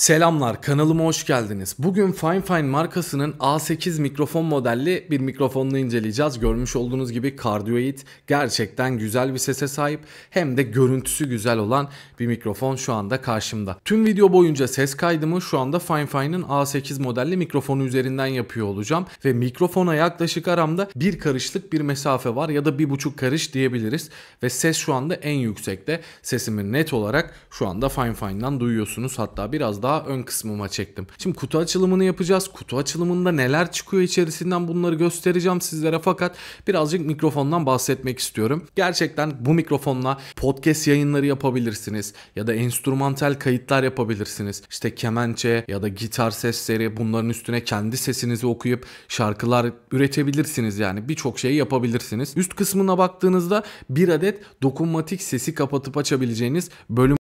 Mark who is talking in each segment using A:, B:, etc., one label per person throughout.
A: Selamlar kanalıma hoş geldiniz. Bugün FineFine markasının A8 mikrofon modelli bir mikrofonla inceleyeceğiz. Görmüş olduğunuz gibi kardioid gerçekten güzel bir sese sahip hem de görüntüsü güzel olan bir mikrofon şu anda karşımda. Tüm video boyunca ses kaydımı şu anda FineFine'ın A8 modelli mikrofonu üzerinden yapıyor olacağım. Ve mikrofona yaklaşık aramda bir karışlık bir mesafe var ya da bir buçuk karış diyebiliriz. Ve ses şu anda en yüksekte. Sesimi net olarak şu anda FineFine'dan duyuyorsunuz hatta biraz daha daha ön kısmıma çektim. Şimdi kutu açılımını yapacağız. Kutu açılımında neler çıkıyor içerisinden bunları göstereceğim sizlere fakat birazcık mikrofondan bahsetmek istiyorum. Gerçekten bu mikrofonla podcast yayınları yapabilirsiniz ya da enstrümantal kayıtlar yapabilirsiniz. İşte kemençe ya da gitar sesleri bunların üstüne kendi sesinizi okuyup şarkılar üretebilirsiniz yani birçok şey yapabilirsiniz. Üst kısmına baktığınızda bir adet dokunmatik sesi kapatıp açabileceğiniz bölüm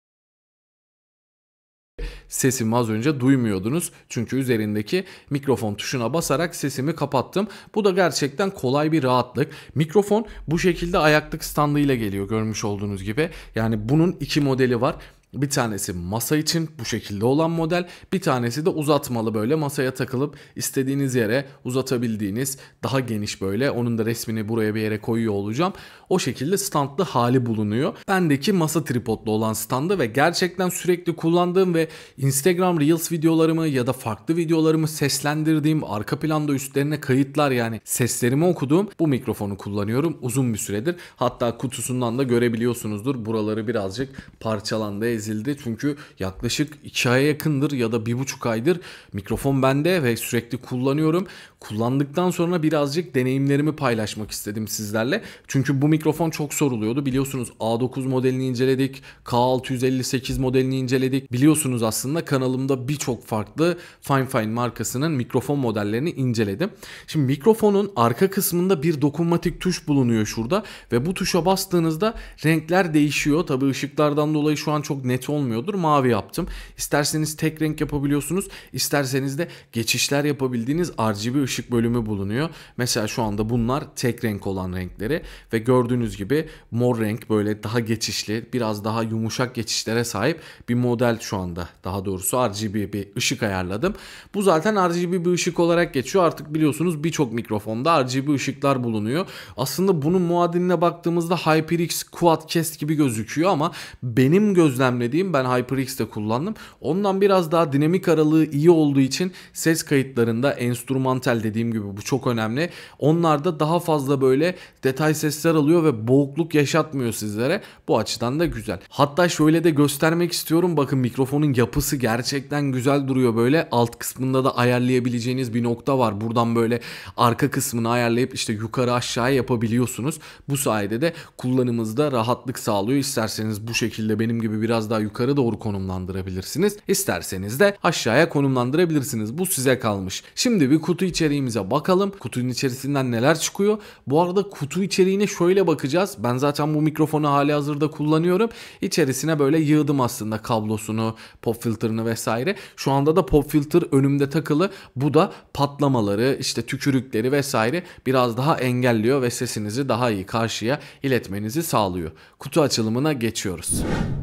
A: sesimi az önce duymuyordunuz. Çünkü üzerindeki mikrofon tuşuna basarak sesimi kapattım. Bu da gerçekten kolay bir rahatlık. Mikrofon bu şekilde ayaklık standıyla geliyor görmüş olduğunuz gibi. Yani bunun iki modeli var. Bir tanesi masa için bu şekilde olan model, bir tanesi de uzatmalı böyle masaya takılıp istediğiniz yere uzatabildiğiniz daha geniş böyle. Onun da resmini buraya bir yere koyuyor olacağım. O şekilde standlı hali bulunuyor. Bendeki masa tripodlu olan standı ve gerçekten sürekli kullandığım ve Instagram Reels videolarımı ya da farklı videolarımı seslendirdiğim, arka planda üstlerine kayıtlar yani seslerimi okuduğum bu mikrofonu kullanıyorum uzun bir süredir. Hatta kutusundan da görebiliyorsunuzdur. Buraları birazcık parçalandı, ezildi. Çünkü yaklaşık 2 aya yakındır ya da 1,5 aydır mikrofon bende ve sürekli kullanıyorum. Kullandıktan sonra birazcık deneyimlerimi paylaşmak istedim sizlerle. Çünkü bu mikrofon çok soruluyordu. Biliyorsunuz A9 modelini inceledik, K658 modelini inceledik. Biliyorsunuz aslında kanalımda birçok farklı Fine Fine markasının mikrofon modellerini inceledim. Şimdi mikrofonun arka kısmında bir dokunmatik tuş bulunuyor şurada ve bu tuşa bastığınızda renkler değişiyor. tabi ışıklardan dolayı şu an çok ne net olmuyordur. Mavi yaptım. İsterseniz tek renk yapabiliyorsunuz. İsterseniz de geçişler yapabildiğiniz RGB ışık bölümü bulunuyor. Mesela şu anda bunlar tek renk olan renkleri ve gördüğünüz gibi mor renk böyle daha geçişli, biraz daha yumuşak geçişlere sahip bir model şu anda. Daha doğrusu RGB bir ışık ayarladım. Bu zaten RGB bir ışık olarak geçiyor. Artık biliyorsunuz birçok mikrofonda RGB ışıklar bulunuyor. Aslında bunun muadiline baktığımızda HyperX Quadcast gibi gözüküyor ama benim gözlem gözlemlediğim ben HyperX'te kullandım. Ondan biraz daha dinamik aralığı iyi olduğu için ses kayıtlarında enstrümantal dediğim gibi bu çok önemli. Onlar da daha fazla böyle detay sesler alıyor ve boğukluk yaşatmıyor sizlere. Bu açıdan da güzel. Hatta şöyle de göstermek istiyorum. Bakın mikrofonun yapısı gerçekten güzel duruyor böyle. Alt kısmında da ayarlayabileceğiniz bir nokta var. Buradan böyle arka kısmını ayarlayıp işte yukarı aşağı yapabiliyorsunuz. Bu sayede de kullanımızda rahatlık sağlıyor. İsterseniz bu şekilde benim gibi biraz biraz daha yukarı doğru konumlandırabilirsiniz. İsterseniz de aşağıya konumlandırabilirsiniz. Bu size kalmış. Şimdi bir kutu içeriğimize bakalım. Kutunun içerisinden neler çıkıyor? Bu arada kutu içeriğine şöyle bakacağız. Ben zaten bu mikrofonu hali hazırda kullanıyorum. İçerisine böyle yığdım aslında kablosunu, pop filterını vesaire. Şu anda da pop filter önümde takılı. Bu da patlamaları, işte tükürükleri vesaire biraz daha engelliyor ve sesinizi daha iyi karşıya iletmenizi sağlıyor. Kutu açılımına geçiyoruz.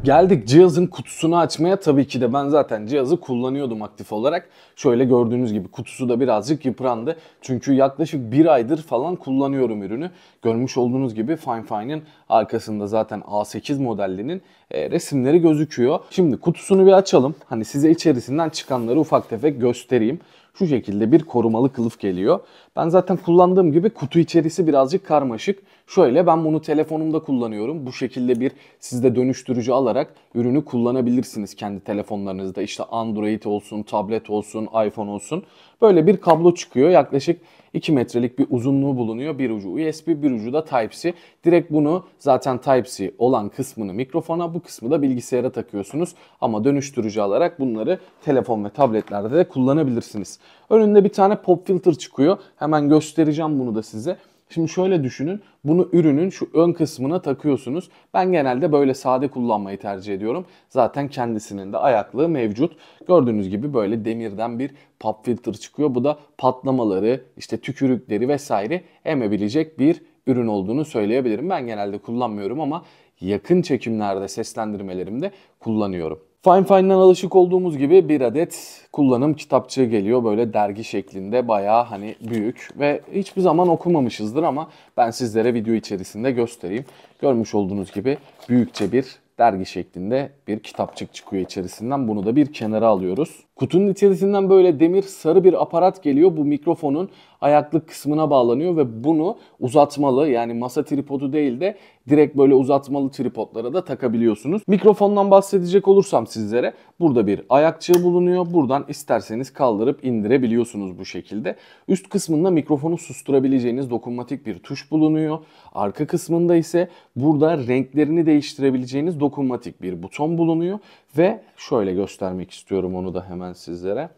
A: Geldik Cihazın kutusunu açmaya tabii ki de ben zaten cihazı kullanıyordum aktif olarak. Şöyle gördüğünüz gibi kutusu da birazcık yıprandı. Çünkü yaklaşık bir aydır falan kullanıyorum ürünü. Görmüş olduğunuz gibi Fine FineFine'in Arkasında zaten A8 modellerinin e, resimleri gözüküyor. Şimdi kutusunu bir açalım. Hani size içerisinden çıkanları ufak tefek göstereyim. Şu şekilde bir korumalı kılıf geliyor. Ben zaten kullandığım gibi kutu içerisi birazcık karmaşık. Şöyle ben bunu telefonumda kullanıyorum. Bu şekilde bir sizde dönüştürücü alarak ürünü kullanabilirsiniz kendi telefonlarınızda. İşte Android olsun, tablet olsun, iPhone olsun. Böyle bir kablo çıkıyor. Yaklaşık 2 metrelik bir uzunluğu bulunuyor. Bir ucu USB, bir ucu da Type-C. Direkt bunu zaten Type-C olan kısmını mikrofona, bu kısmı da bilgisayara takıyorsunuz. Ama dönüştürücü alarak bunları telefon ve tabletlerde de kullanabilirsiniz. Önünde bir tane pop filter çıkıyor. Hemen göstereceğim bunu da size. Şimdi şöyle düşünün. Bunu ürünün şu ön kısmına takıyorsunuz. Ben genelde böyle sade kullanmayı tercih ediyorum. Zaten kendisinin de ayaklığı mevcut. Gördüğünüz gibi böyle demirden bir pop filter çıkıyor. Bu da patlamaları, işte tükürükleri vesaire emebilecek bir ürün olduğunu söyleyebilirim. Ben genelde kullanmıyorum ama yakın çekimlerde seslendirmelerimde kullanıyorum. Fine Fine'dan alışık olduğumuz gibi bir adet kullanım kitapçığı geliyor. Böyle dergi şeklinde bayağı hani büyük ve hiçbir zaman okumamışızdır ama ben sizlere video içerisinde göstereyim. Görmüş olduğunuz gibi büyükçe bir dergi şeklinde bir kitapçık çıkıyor içerisinden. Bunu da bir kenara alıyoruz. Kutunun içerisinden böyle demir sarı bir aparat geliyor. Bu mikrofonun ayaklık kısmına bağlanıyor ve bunu uzatmalı yani masa tripodu değil de direkt böyle uzatmalı tripodlara da takabiliyorsunuz. Mikrofondan bahsedecek olursam sizlere burada bir ayakçığı bulunuyor. Buradan isterseniz kaldırıp indirebiliyorsunuz bu şekilde. Üst kısmında mikrofonu susturabileceğiniz dokunmatik bir tuş bulunuyor. Arka kısmında ise burada renklerini değiştirebileceğiniz dokunmatik bir buton bulunuyor ve şöyle göstermek istiyorum onu da hemen sizlere.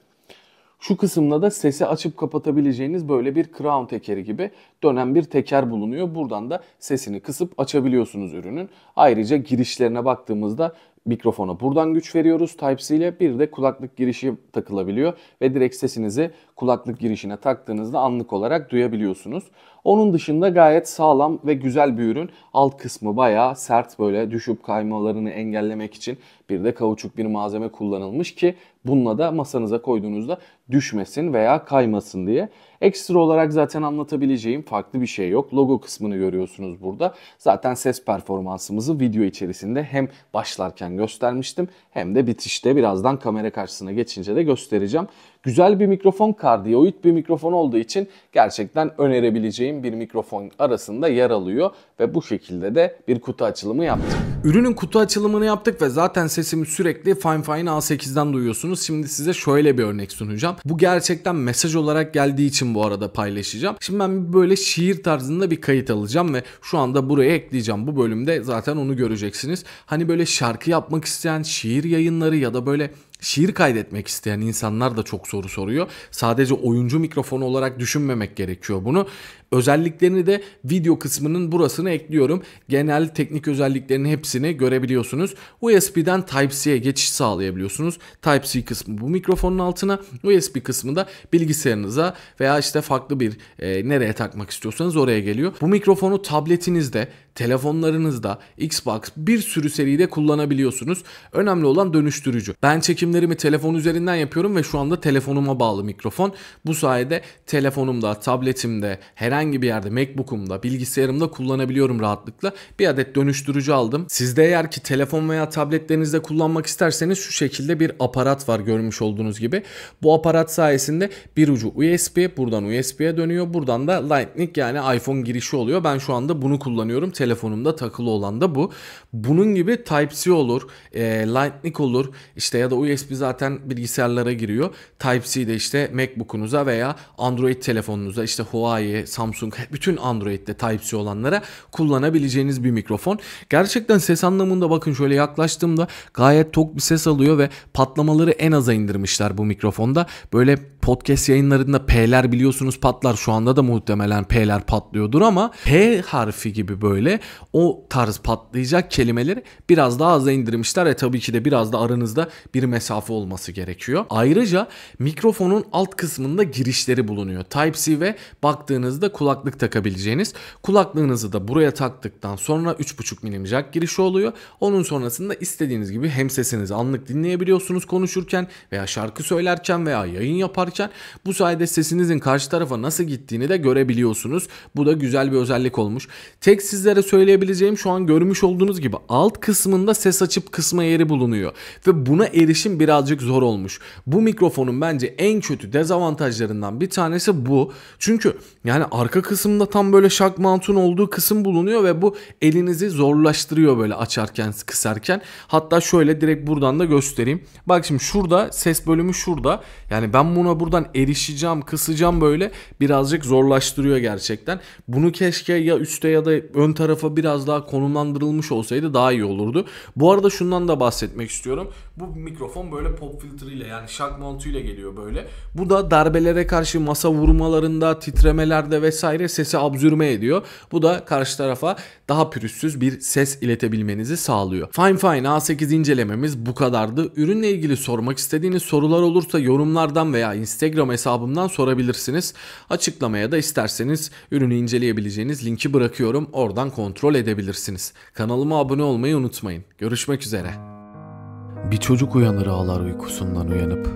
A: Şu kısımda da sesi açıp kapatabileceğiniz böyle bir crown tekeri gibi dönen bir teker bulunuyor. Buradan da sesini kısıp açabiliyorsunuz ürünün. Ayrıca girişlerine baktığımızda mikrofona buradan güç veriyoruz Type-C ile bir de kulaklık girişi takılabiliyor ve direkt sesinizi kulaklık girişine taktığınızda anlık olarak duyabiliyorsunuz. Onun dışında gayet sağlam ve güzel bir ürün. Alt kısmı bayağı sert böyle düşüp kaymalarını engellemek için bir de kavuçuk bir malzeme kullanılmış ki bununla da masanıza koyduğunuzda düşmesin veya kaymasın diye. Ekstra olarak zaten anlatabileceğim farklı bir şey yok. Logo kısmını görüyorsunuz burada. Zaten ses performansımızı video içerisinde hem başlarken göstermiştim hem de bitişte birazdan kamera karşısına geçince de göstereceğim. Güzel bir mikrofon, kardiyoid bir mikrofon olduğu için gerçekten önerebileceğim bir mikrofon arasında yer alıyor ve bu şekilde de bir kutu açılımı yaptık. Ürünün kutu açılımını yaptık ve zaten sesimi sürekli Fine Fine A8'den duyuyorsunuz. Şimdi size şöyle bir örnek sunacağım. Bu gerçekten mesaj olarak geldiği için bu arada paylaşacağım. Şimdi ben böyle şiir tarzında bir kayıt alacağım ve şu anda buraya ekleyeceğim. Bu bölümde zaten onu göreceksiniz. Hani böyle şarkı yapmak isteyen şiir yayınları ya da böyle şiir kaydetmek isteyen insanlar da çok soru soruyor. Sadece oyuncu mikrofonu olarak düşünmemek gerekiyor bunu. Özelliklerini de video kısmının burasını ekliyorum. Genel teknik özelliklerinin hepsini görebiliyorsunuz. USB'den Type-C'ye geçiş sağlayabiliyorsunuz. Type-C kısmı bu mikrofonun altına, USB kısmı da bilgisayarınıza veya işte farklı bir e, nereye takmak istiyorsanız oraya geliyor. Bu mikrofonu tabletinizde, telefonlarınızda, Xbox bir sürü seride kullanabiliyorsunuz. Önemli olan dönüştürücü. Ben çekim çekimlerimi telefon üzerinden yapıyorum ve şu anda telefonuma bağlı mikrofon. Bu sayede telefonumda, tabletimde, herhangi bir yerde MacBook'umda, bilgisayarımda kullanabiliyorum rahatlıkla. Bir adet dönüştürücü aldım. Sizde eğer ki telefon veya tabletlerinizde kullanmak isterseniz şu şekilde bir aparat var görmüş olduğunuz gibi. Bu aparat sayesinde bir ucu USB, buradan USB'ye dönüyor. Buradan da Lightning yani iPhone girişi oluyor. Ben şu anda bunu kullanıyorum. Telefonumda takılı olan da bu. Bunun gibi Type-C olur, e, Lightning olur işte ya da USB USB zaten bilgisayarlara giriyor. Type-C de işte MacBook'unuza veya Android telefonunuza işte Huawei, Samsung bütün Android'de Type-C olanlara kullanabileceğiniz bir mikrofon. Gerçekten ses anlamında bakın şöyle yaklaştığımda gayet tok bir ses alıyor ve patlamaları en aza indirmişler bu mikrofonda. Böyle podcast yayınlarında P'ler biliyorsunuz patlar. Şu anda da muhtemelen P'ler patlıyordur ama P harfi gibi böyle o tarz patlayacak kelimeleri biraz daha aza indirmişler. E tabii ki de biraz da aranızda bir mesafe olması gerekiyor. Ayrıca mikrofonun alt kısmında girişleri bulunuyor. Type-C ve baktığınızda kulaklık takabileceğiniz. Kulaklığınızı da buraya taktıktan sonra 3.5 milim jack girişi oluyor. Onun sonrasında istediğiniz gibi hem sesinizi anlık dinleyebiliyorsunuz konuşurken veya şarkı söylerken veya yayın yaparken için bu sayede sesinizin karşı tarafa nasıl gittiğini de görebiliyorsunuz. Bu da güzel bir özellik olmuş. Tek sizlere söyleyebileceğim şu an görmüş olduğunuz gibi alt kısmında ses açıp kısma yeri bulunuyor ve buna erişim birazcık zor olmuş. Bu mikrofonun bence en kötü dezavantajlarından bir tanesi bu. Çünkü yani arka kısımda tam böyle şak mantun olduğu kısım bulunuyor ve bu elinizi zorlaştırıyor böyle açarken kısarken. Hatta şöyle direkt buradan da göstereyim. Bak şimdi şurada ses bölümü şurada. Yani ben buna bu buradan erişeceğim, kısacağım böyle birazcık zorlaştırıyor gerçekten. Bunu keşke ya üste ya da ön tarafa biraz daha konumlandırılmış olsaydı daha iyi olurdu. Bu arada şundan da bahsetmek istiyorum. Bu mikrofon böyle pop filtriyle yani şak montuyla geliyor böyle. Bu da darbelere karşı masa vurmalarında, titremelerde vesaire sesi abzürme ediyor. Bu da karşı tarafa daha pürüzsüz bir ses iletebilmenizi sağlıyor. Fine Fine A8 incelememiz bu kadardı. Ürünle ilgili sormak istediğiniz sorular olursa yorumlardan veya Instagram Instagram hesabımdan sorabilirsiniz. Açıklamaya da isterseniz ürünü inceleyebileceğiniz linki bırakıyorum. Oradan kontrol edebilirsiniz. Kanalıma abone olmayı unutmayın. Görüşmek üzere. Bir çocuk uyanır ağlar uykusundan uyanıp.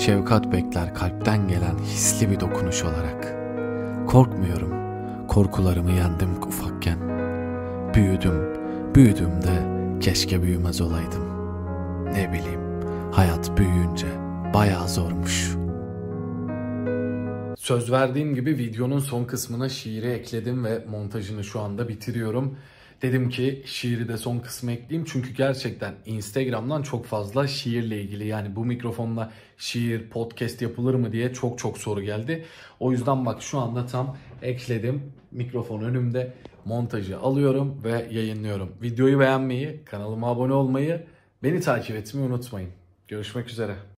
A: Şefkat bekler kalpten gelen hisli bir dokunuş olarak. Korkmuyorum. Korkularımı yendim ufakken. Büyüdüm. Büyüdüm de keşke büyümez olaydım. Ne bileyim hayat büyüyünce bayağı zormuş. Söz verdiğim gibi videonun son kısmına şiiri ekledim ve montajını şu anda bitiriyorum. Dedim ki şiiri de son kısmı ekleyeyim çünkü gerçekten Instagram'dan çok fazla şiirle ilgili yani bu mikrofonla şiir, podcast yapılır mı diye çok çok soru geldi. O yüzden bak şu anda tam ekledim. Mikrofon önümde montajı alıyorum ve yayınlıyorum. Videoyu beğenmeyi, kanalıma abone olmayı, beni takip etmeyi unutmayın. Görüşmek üzere.